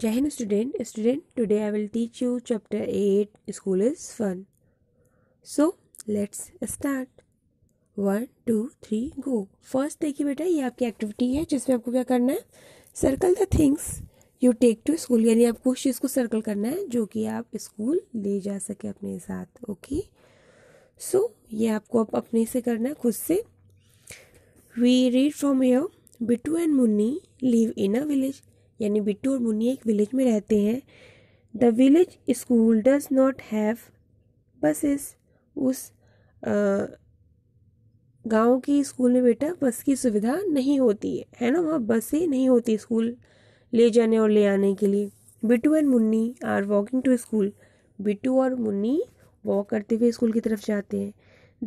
Jai student student student I I will teach you chapter 8 school is fun. So let's one two three go first देखिए बेटा ये आपकी activity है जिसमें आपको क्या करना है circle the things you take to school यानी आपको उस चीज़ को सर्कल करना है जो कि आप स्कूल ले जा सके अपने साथ ओके सो ये आपको आप अपने से करना है खुद से we read from your Bittu and Munni live in a village यानी बिट्टू और मुन्नी एक विलेज में रहते हैं the village school does not have buses उस गांव के स्कूल में बेटा बस की सुविधा नहीं होती है है ना वहाँ बसें नहीं होती स्कूल ले जाने और ले आने के लिए Bittu and Munni are walking to school Bittu और मुन्नी वॉक करते हुए स्कूल की तरफ जाते हैं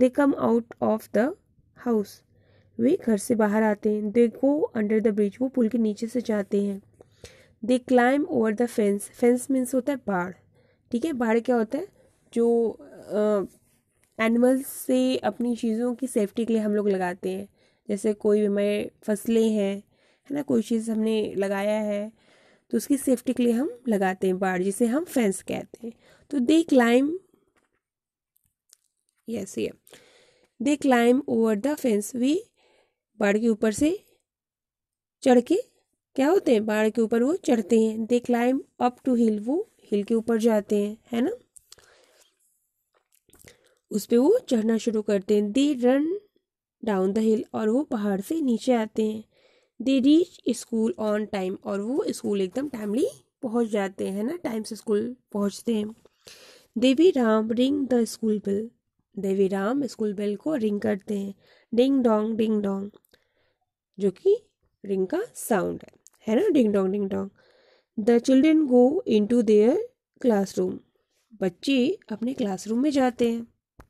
they come out of the house वे घर से बाहर आते हैं they go under the bridge वो पुल के नीचे से जाते हैं they climb over the fence fence means होता है बाढ़ ठीक है बाढ़ क्या होता है जो एनिमल्स से अपनी चीज़ों की सेफ्टी के लिए हम लोग लगाते हैं जैसे कोई हमारे फसलें हैं है ना कोई चीज़ हमने लगाया है तो उसकी सेफ्टी के लिए हम लगाते हैं बाढ़ जिसे हम फेंस कहते हैं तो दे क्लाइम यस ये they climb over the fence वी बाढ़ के ऊपर से चढ़ के क्या होते हैं पहाड़ के ऊपर वो चढ़ते हैं they climb up to hill वो हिल के ऊपर जाते हैं है ना उस पर वो चढ़ना शुरू करते हैं they run down the hill और वो पहाड़ से नीचे आते हैं they reach school on time और वो स्कूल एकदम टाइमली पहुंच जाते हैं ना टाइम से स्कूल पहुंचते हैं Devi Ram ring the school bell Devi Ram school bell को रिंग करते हैं डिंग डोंग डिंग डोंग जो कि रिंग का साउंड है है ना ding dong ding dong the children go in to their classroom बच्चे अपने क्लासरूम में जाते हैं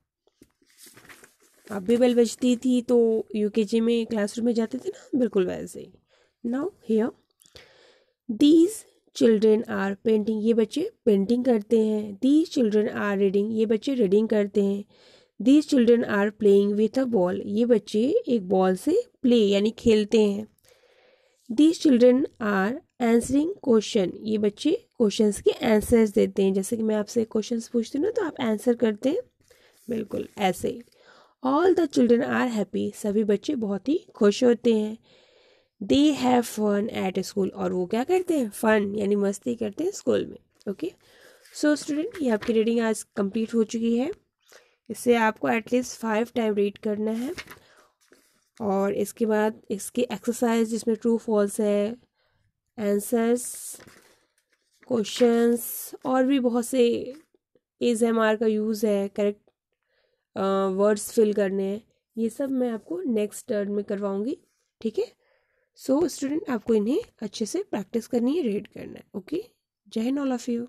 आप भी बेल बजती थी तो यूकेजी में क्लासरूम में जाते थे ना बिल्कुल वैसे ही now here these children are painting ये बच्चे पेंटिंग करते हैं दीज चिल्ड्रेन आर रीडिंग ये बच्चे रीडिंग करते हैं these children are playing with a ball ये बच्चे एक बॉल से प्ले यानी खेलते हैं these children are answering question ये बच्चे क्वेश्चन के आंसर्स देते हैं जैसे कि मैं आपसे क्वेश्चन पूछती हूँ ना तो आप आंसर करते हैं बिल्कुल ऐसे all the children are happy सभी बच्चे बहुत ही खुश होते हैं they have fun at school और वो क्या करते हैं फन यानी मस्ती करते हैं स्कूल में ओके सो स्टूडेंट ये आपकी रीडिंग आज कंप्लीट हो चुकी है इसे आपको एटलीस्ट फाइव टाइम रीड करना है और इसके बाद इसकी एक्सरसाइज जिसमें ट्रू फॉल्स है आंसर्स क्वेश्चंस और भी बहुत से इज एम आर का यूज़ है करेक्ट वर्ड्स फिल करने हैं ये सब मैं आपको नेक्स्ट टर्न में करवाऊँगी ठीक है सो स्टूडेंट आपको इन्हें अच्छे से प्रैक्टिस करनी है रीड करना है ओके जय हिंद ऑल ऑफ़ यू